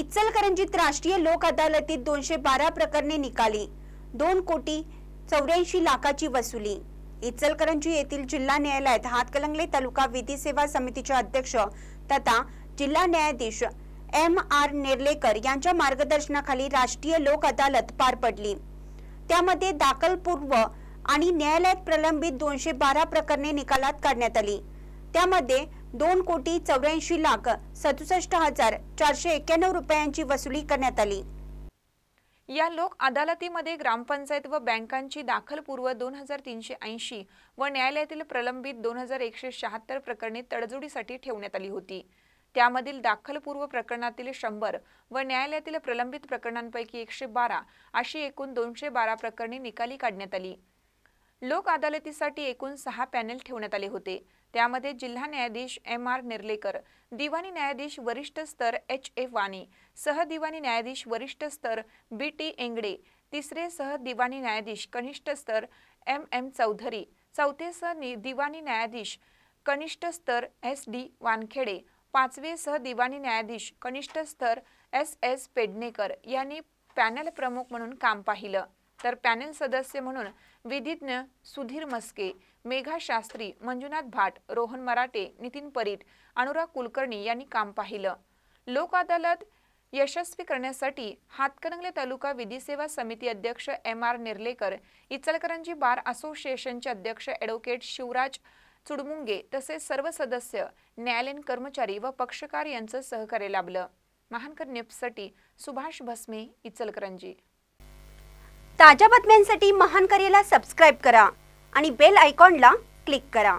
इचलकरंजीत राष्ट्रीय लोक अदालतीत दोनशे बारा प्रकरणे निकाली दोन कोटी चौऱ्याऐंशी लाखाची वसुली इचलकरंजी येथील जिल्हा न्यायालयात हातकलंगले तालुका विधी सेवा समितीचे अध्यक्ष तथा जिल्हा न्यायाधीश एम आर नेर्लेकर यांच्या मार्गदर्शनाखाली राष्ट्रीय लोक अदालत पार पडली त्यामध्ये दाखलपूर्व आणि न्यायालयात प्रलंबित दोनशे बारा प्रकरणे निकालात काढण्यात आली त्यामध्ये दोन कोटी चौऱ्याऐंशी लाख सदुसष्ट हजार चारशे एक्क्याण्णव रुपयांची वसुली करण्यात आली या लोक अदालतीमध्ये ग्रामपंचायत व बँकांची दाखलपूर्व दोन हजार तीनशे ऐंशी व न्यायालयातील प्रलंबित दोन हजार एकशे शहात्तर प्रकरणे तडजोडीसाठी ठेवण्यात आली होती त्यामधील दाखलपूर्व प्रकरणातील शंभर व न्यायालयातील प्रलंबित प्रकरणांपैकी एकशे बारा अशी एकूण दोनशे बारा प्रकरणे निकाली काढण्यात आली लोक अदालतीसाठी एकूण सहा पॅनेल ठेवण्यात आले होते त्यामध्ये जिल्हा न्यायाधीश एम आर निर्लेकर दिवाणी न्यायाधीश वरिष्ठ स्तर एच ए वाणी सहदिवाणी न्यायाधीश वरिष्ठ स्तर बी टी एंगडे तिसरे सहदिवाणी न्यायाधीश कनिष्ठ स्तर एम एम चौधरी चौथे सह दिवाणी न्यायाधीश कनिष्ठ स्तर एस डी वानखेडे पाचवे सहदिवाणी न्यायाधीश कनिष्ठ स्तर एस एस पेडणेकर यांनी पॅनल प्रमुख म्हणून काम पाहिलं तर पॅनेल सदस्य म्हणून विधिज्ञ सुधीर मस्के मेघा शास्त्री मंजुनाथ भाट रोहन मराठे नितीन परीट अनुराग कुलकर्णी यांनी काम पाहिलं लोक अदालत यशस्वी करण्यासाठी हातकणंगले तालुका विधी सेवा समिती अध्यक्ष M R Nirlekar Ichalkaranji bar असोसिएशनचे अध्यक्ष ॲडव्होकेट शिवराज चुडमुंगे तसेच सर्व सदस्य न्यायालयीन कर्मचारी व पक्षकार यांचं सहकार्य लाभलं महानकर नेपसाठी सुभाष भस्मे इचलकरंजी ताज्या बातम्यांसाठी महान करेला सबस्क्राईब करा आणि बेल आयकॉनला क्लिक करा